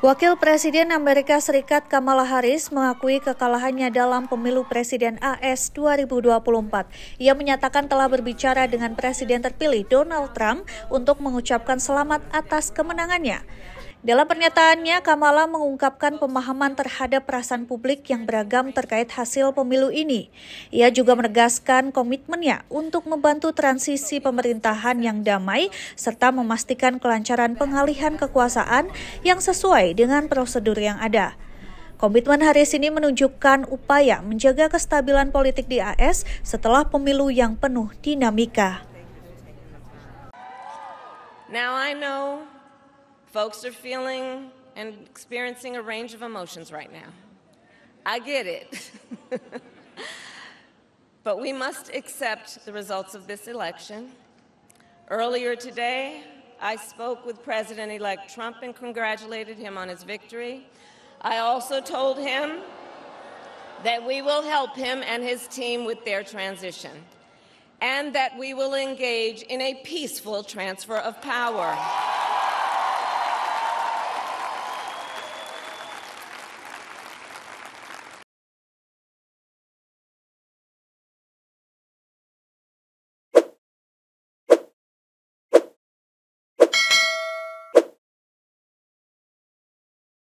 Wakil Presiden Amerika Serikat Kamala Harris mengakui kekalahannya dalam pemilu Presiden AS 2024. Ia menyatakan telah berbicara dengan Presiden terpilih Donald Trump untuk mengucapkan selamat atas kemenangannya. Dalam pernyataannya, Kamala mengungkapkan pemahaman terhadap perasaan publik yang beragam terkait hasil pemilu ini. Ia juga menegaskan komitmennya untuk membantu transisi pemerintahan yang damai serta memastikan kelancaran pengalihan kekuasaan yang sesuai dengan prosedur yang ada. Komitmen hari ini menunjukkan upaya menjaga kestabilan politik di AS setelah pemilu yang penuh dinamika. Now I know Folks are feeling and experiencing a range of emotions right now. I get it. but we must accept the results of this election. Earlier today, I spoke with President elect Trump and congratulated him on his victory. I also told him that we will help him and his team with their transition, and that we will engage in a peaceful transfer of power.